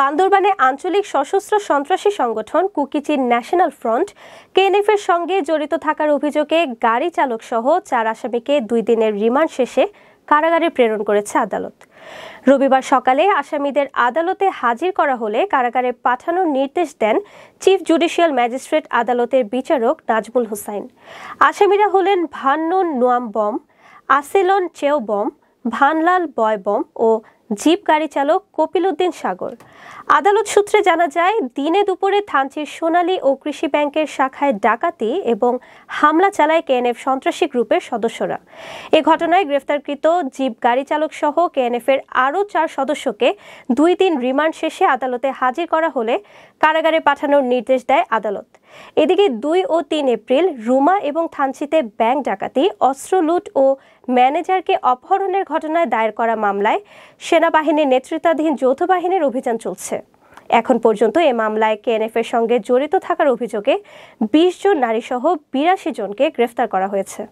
বান্দরবানে আঞ্চলিক সশস্ত্র সন্ত্রাসী সংগঠন কুকিচির ন্যাশনাল ফ্রন্ট কেএনএফ এর সঙ্গে জড়িত থাকার অভিযোগে গাড়ি চালক সহ চার আসামিকে দুই দিনের রিমান্ড শেষে কারাগারে প্রেরণ করেছে আদালত রবিবার সকালে আসামিদের আদালতে হাজির করা হলে কারাগারে পাঠানোর নির্দেশ দেন চিফ জুডিশিয়াল ম্যাজিস্ট্রেট আদালতের বিচারক নাজমুল হোসাইন আসামিরা হলেন ভান্নন নোয়াম বম আসেলন চেও বম ভানলাল বয় বম ও জিপ গাড়ি চালক কপিল উদ্দিন সাগর আদালত সূত্রে জানা যায় দিনে দুপুরে থানচির সোনালী ও কৃষি ব্যাংকের শাখায় ডাকাতি এবং হামলা চালায় কেএনএফ সন্ত্রাসী গ্রুপের সদস্যরা এ ঘটনায় গ্রেফতারকৃত জিপ গাড়ি চালক সহ কেএনএফ এর আরও চার সদস্যকে দুই দিন রিমান্ড শেষে আদালতে হাজির করা হলে কারাগারে পাঠানোর নির্দেশ দেয় আদালত এদিকে দুই ও তিন এপ্রিল রুমা এবং থানচিতে ব্যাংক ডাকাতি অস্ত্র লুট ও ম্যানেজারকে অপহরণের ঘটনায় দায়ের করা মামলায় সেনাবাহিনীর নেতৃত্বাধীন যৌথ বাহিনীর অভিযান চলছে এখন পর্যন্ত এ মামলায় কেএনএফ এর সঙ্গে জড়িত থাকার অভিযোগে বিশ জন নারীসহ বিরাশি জনকে গ্রেফতার করা হয়েছে